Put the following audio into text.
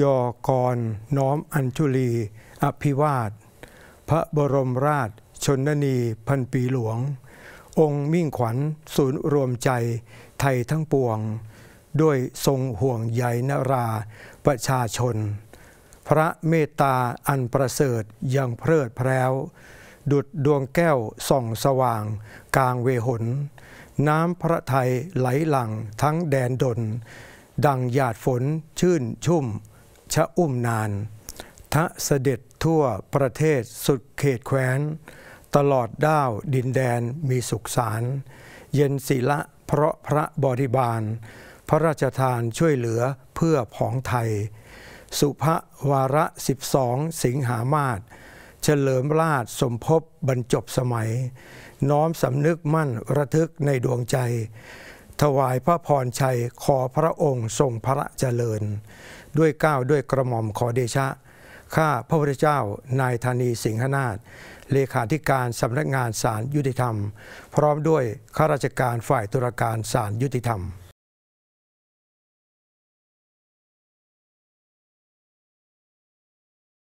ยอกรน้อมอัญชุลี อภิวาท พระบรมราช ชนนี พันปีหลวง องค์มิ่งขวัญศูนย์รวมใจ ไทยทั้งปวง ด้วยทรงห่วงใยนรา ประชาชน พระเมตตาอันประเสริฐยังเพลิดแพร้ว ดุดดวงแก้วส่องสว่าง กลางเวหน น้ำพระทัยไหลหลังทั้งแดนดน ดังหยาดฝน ชื่น ชุ่มชะอุ้มนานทะเสด็จทั่วประเทศสุดเขตแคว้นตลอดด้าวดินแดนมีสุขสาร เย็นศิละเพราะพระบริบาล พระราชทานช่วยเหลือเพื่อผองไทย สุภวาระ12สิงหามาศเฉลิมราชสมภพบรรจบสมัย น้อมสำนึกมั่นระทึกในดวงใจถวายพระพรชัยขอพระองค์ทรงพระเจริญ ด้วยก้าวด้วยกระหม่อมขอเดชะ ข้าพระพุทธเจ้า นายธานีสิงหนาฏเลขาธิการสำนักงานศาลยุติธรรม พร้อมด้วยข้าราชการฝ่ายตุลาการศาลยุติธรรม